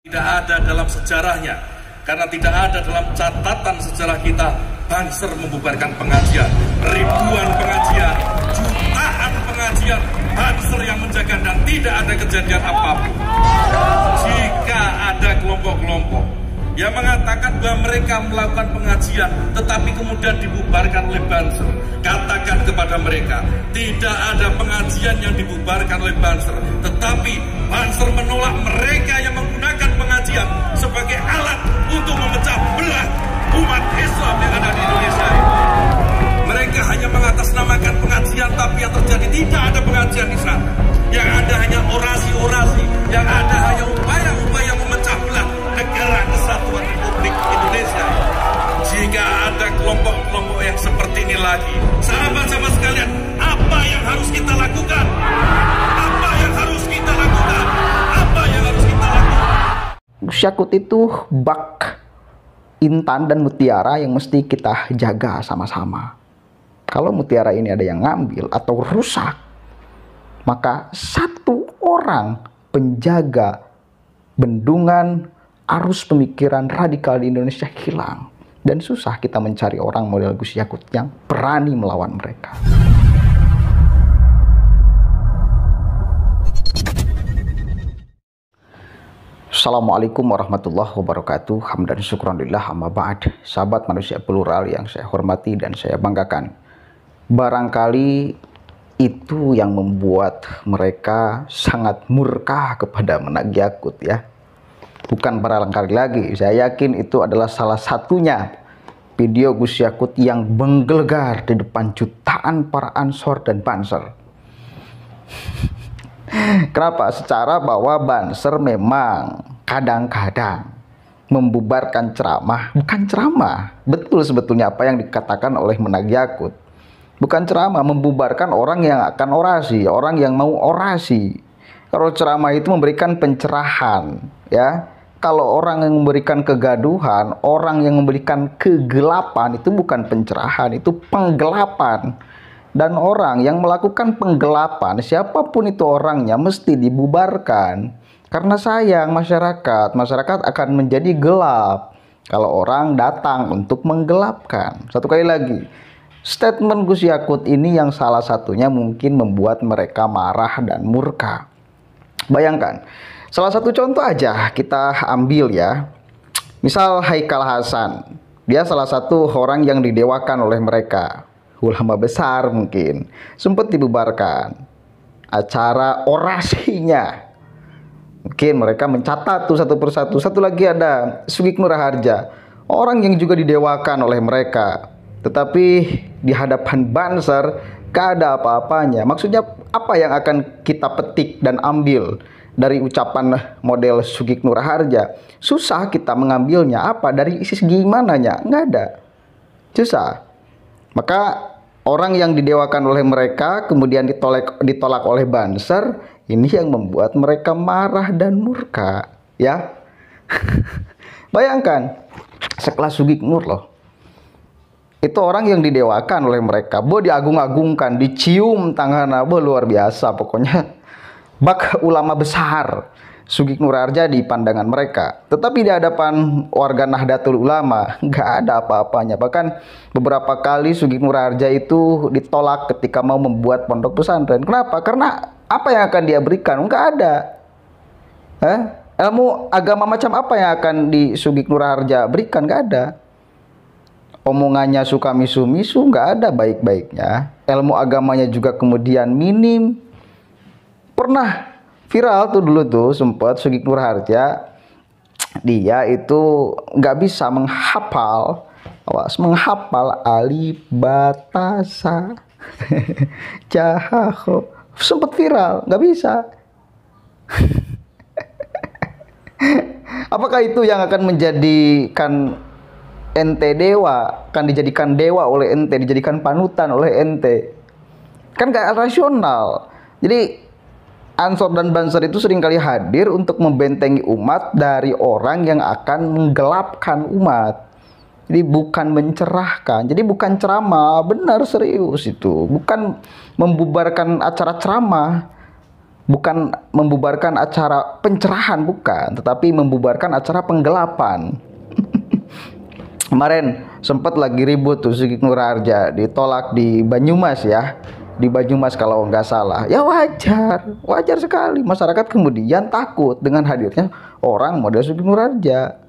Tidak ada dalam sejarahnya, karena tidak ada dalam catatan sejarah kita, Banser membubarkan pengajian. Ribuan pengajian, jutaan pengajian, Banser yang menjaga dan tidak ada kejadian apapun. Jika ada kelompok-kelompok yang mengatakan bahwa mereka melakukan pengajian, tetapi kemudian dibubarkan oleh Banser, katakan kepada mereka, tidak ada pengajian yang dibubarkan oleh Banser, tetapi Banser menolak mereka sebagai alat untuk memecah belah umat Islam yang ada di Indonesia. Mereka hanya syakut itu bak intan dan mutiara yang mesti kita jaga sama-sama. Kalau mutiara ini ada yang ngambil atau rusak, maka satu orang penjaga bendungan arus pemikiran radikal di Indonesia hilang. Dan susah kita mencari orang model Gus Yakut yang berani melawan mereka. Assalamualaikum warahmatullahi wabarakatuh. Hamdan syukronillah amma ba'd. Sahabat manusia plural yang saya hormati dan saya banggakan. Barangkali itu yang membuat mereka sangat murka kepada Menak Yakut ya. Bukan barangkali lagi, saya yakin itu adalah salah satunya video Gus Yakut yang menggelegar di depan jutaan para ansor dan banser. Kenapa? Secara bahwa Banser memang kadang-kadang membubarkan ceramah bukan ceramah betul sebetulnya apa yang dikatakan oleh menagi akut bukan ceramah membubarkan orang yang akan orasi orang yang mau orasi kalau ceramah itu memberikan pencerahan ya kalau orang yang memberikan kegaduhan, orang yang memberikan kegelapan itu bukan pencerahan, itu penggelapan. Dan orang yang melakukan penggelapan, siapapun itu orangnya mesti dibubarkan. Karena sayang masyarakat, masyarakat akan menjadi gelap kalau orang datang untuk menggelapkan. Satu kali lagi, statement Gus Yakut ini yang salah satunya mungkin membuat mereka marah dan murka. Bayangkan, salah satu contoh aja kita ambil ya. Misal Haikal Hasan, dia salah satu orang yang didewakan oleh mereka. Ulama besar mungkin, sempat dibubarkan. Acara orasinya Mungkin mereka mencatat tuh satu persatu. Satu lagi ada Sugik Nuraharja, orang yang juga didewakan oleh mereka. Tetapi di hadapan Banser, kada apa-apanya. Maksudnya apa yang akan kita petik dan ambil dari ucapan model Sugik Nuraharja? Susah kita mengambilnya apa dari gimana nya Nggak ada. Susah. Maka orang yang didewakan oleh mereka kemudian ditolak ditolak oleh Banser ini yang membuat mereka marah dan murka ya bayangkan sekelas Sugik Nur loh itu orang yang didewakan oleh mereka bo diagung-agungkan dicium tangan bo luar biasa pokoknya bak ulama besar Sugik Nurarja di pandangan mereka. Tetapi di hadapan warga Nahdlatul Ulama nggak ada apa-apanya. Bahkan beberapa kali Sugik Nurarja itu ditolak ketika mau membuat pondok pesantren. Kenapa? Karena apa yang akan dia berikan? Nggak ada. Eh? Ilmu agama macam apa yang akan di Sugik Nurarja berikan? Nggak ada. Omongannya suka misu-misu, nggak ada baik-baiknya. Ilmu agamanya juga kemudian minim. Pernah viral tuh dulu tuh sempat Sugi Nurharja dia itu nggak bisa menghafal awas menghafal alibatasa batasa kok sempat viral nggak bisa apakah itu yang akan menjadikan ente dewa akan dijadikan dewa oleh ente dijadikan panutan oleh ente kan gak rasional jadi Ansor dan Banser itu seringkali hadir untuk membentengi umat dari orang yang akan menggelapkan umat. Jadi bukan mencerahkan, jadi bukan ceramah, benar serius itu. Bukan membubarkan acara ceramah, bukan membubarkan acara pencerahan, bukan. Tetapi membubarkan acara penggelapan. Kemarin sempat lagi ribut tuh Sigit Nurarja ditolak di Banyumas ya di Banyumas kalau nggak salah. Ya wajar, wajar sekali masyarakat kemudian takut dengan hadirnya orang model Sugi Nurarja.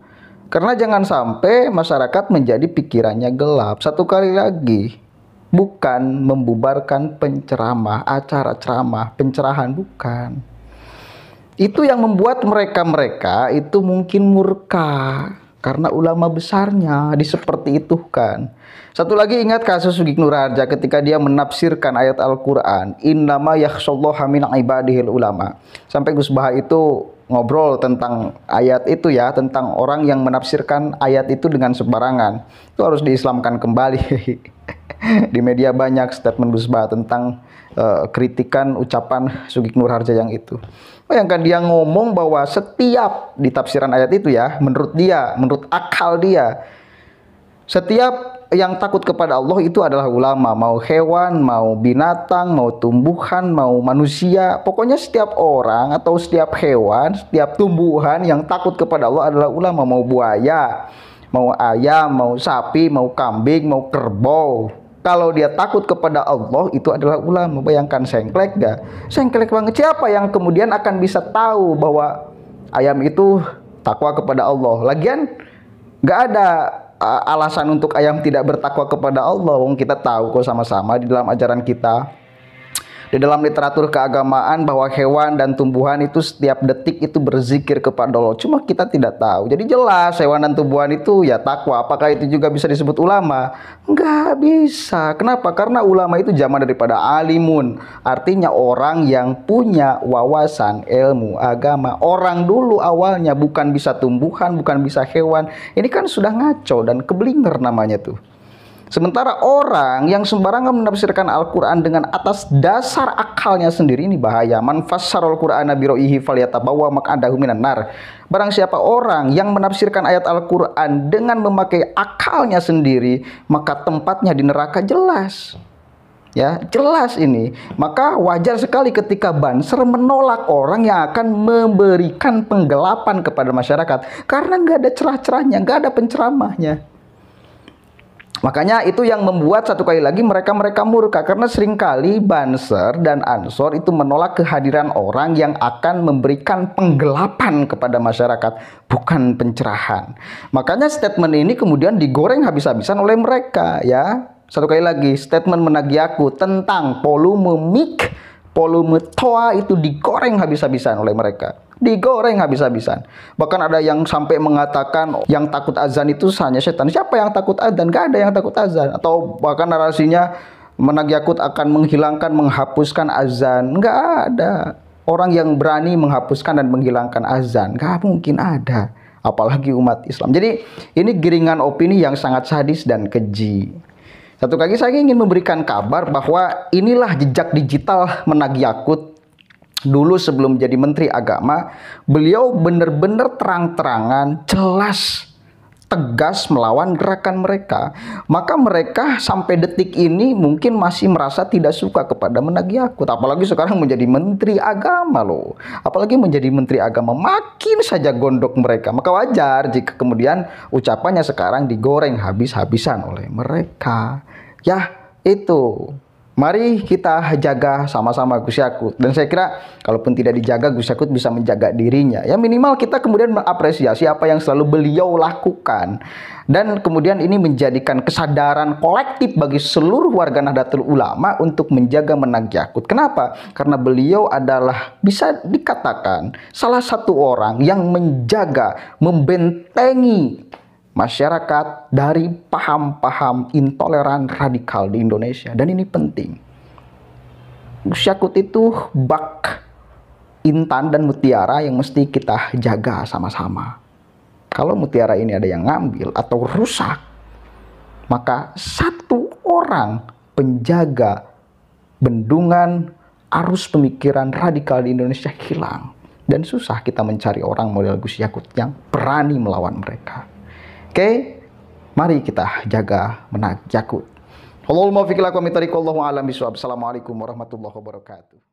Karena jangan sampai masyarakat menjadi pikirannya gelap. Satu kali lagi, bukan membubarkan penceramah, acara ceramah, pencerahan bukan. Itu yang membuat mereka-mereka itu mungkin murka karena ulama besarnya diseperti itu kan. Satu lagi ingat kasus Sugik Nurharja ketika dia menafsirkan ayat Al-Qur'an, "Innama yakhshallaha min ibadihil ulama." Sampai Gus Baha itu ngobrol tentang ayat itu ya, tentang orang yang menafsirkan ayat itu dengan sembarangan. Itu harus diislamkan kembali. di media banyak statement Gus Bah tentang uh, kritikan ucapan Sugik Harja yang itu. Bayangkan dia ngomong bahwa setiap di tafsiran ayat itu ya, menurut dia, menurut akal dia, setiap yang takut kepada Allah itu adalah ulama, mau hewan, mau binatang, mau tumbuhan, mau manusia. Pokoknya setiap orang atau setiap hewan, setiap tumbuhan yang takut kepada Allah adalah ulama, mau buaya, mau ayam, mau sapi, mau kambing, mau kerbau, kalau dia takut kepada Allah itu adalah ulama. Bayangkan sengklek gak? Sengklek banget siapa yang kemudian akan bisa tahu bahwa ayam itu takwa kepada Allah. Lagian nggak ada alasan untuk ayam tidak bertakwa kepada Allah. Wong kita tahu kok sama-sama di dalam ajaran kita di dalam literatur keagamaan bahwa hewan dan tumbuhan itu setiap detik itu berzikir kepada Allah. Cuma kita tidak tahu. Jadi jelas hewan dan tumbuhan itu ya takwa. Apakah itu juga bisa disebut ulama? Enggak bisa. Kenapa? Karena ulama itu zaman daripada alimun. Artinya orang yang punya wawasan ilmu agama. Orang dulu awalnya bukan bisa tumbuhan, bukan bisa hewan. Ini kan sudah ngaco dan keblinger namanya tuh. Sementara orang yang sembarangan menafsirkan Al-Quran dengan atas dasar akalnya sendiri ini bahaya. Man fassarul Qur'ana Faliyata Bawa mak'adahu minan nar. Barang siapa orang yang menafsirkan ayat Al-Quran dengan memakai akalnya sendiri, maka tempatnya di neraka jelas. Ya, jelas ini. Maka wajar sekali ketika Banser menolak orang yang akan memberikan penggelapan kepada masyarakat karena nggak ada cerah-cerahnya, nggak ada penceramahnya. Makanya itu yang membuat satu kali lagi mereka-mereka murka karena seringkali Banser dan Ansor itu menolak kehadiran orang yang akan memberikan penggelapan kepada masyarakat, bukan pencerahan. Makanya statement ini kemudian digoreng habis-habisan oleh mereka ya. Satu kali lagi statement aku tentang volume mik, volume toa itu digoreng habis-habisan oleh mereka digoreng habis-habisan. Bahkan ada yang sampai mengatakan yang takut azan itu hanya setan. Siapa yang takut azan? Gak ada yang takut azan. Atau bahkan narasinya Menag akan menghilangkan, menghapuskan azan. Gak ada. Orang yang berani menghapuskan dan menghilangkan azan. Gak mungkin ada. Apalagi umat Islam. Jadi ini giringan opini yang sangat sadis dan keji. Satu lagi saya ingin memberikan kabar bahwa inilah jejak digital Menag Yakut dulu sebelum jadi menteri agama, beliau benar-benar terang-terangan, jelas, tegas melawan gerakan mereka. Maka mereka sampai detik ini mungkin masih merasa tidak suka kepada menagi aku. Apalagi sekarang menjadi menteri agama loh. Apalagi menjadi menteri agama makin saja gondok mereka. Maka wajar jika kemudian ucapannya sekarang digoreng habis-habisan oleh mereka. Ya itu Mari kita jaga sama-sama Gus Yakut. Dan saya kira kalaupun tidak dijaga Gus Yakut bisa menjaga dirinya. Ya minimal kita kemudian mengapresiasi apa yang selalu beliau lakukan. Dan kemudian ini menjadikan kesadaran kolektif bagi seluruh warga Nahdlatul Ulama untuk menjaga menang Yakut. Kenapa? Karena beliau adalah bisa dikatakan salah satu orang yang menjaga, membentengi masyarakat dari paham-paham intoleran radikal di Indonesia. Dan ini penting. Syakut itu bak intan dan mutiara yang mesti kita jaga sama-sama. Kalau mutiara ini ada yang ngambil atau rusak, maka satu orang penjaga bendungan arus pemikiran radikal di Indonesia hilang. Dan susah kita mencari orang model Gus Yakut yang berani melawan mereka. Oke, mari kita jaga menak jakut. Allahumma fikilakum itariqallahu alam biswab. Assalamualaikum warahmatullahi wabarakatuh.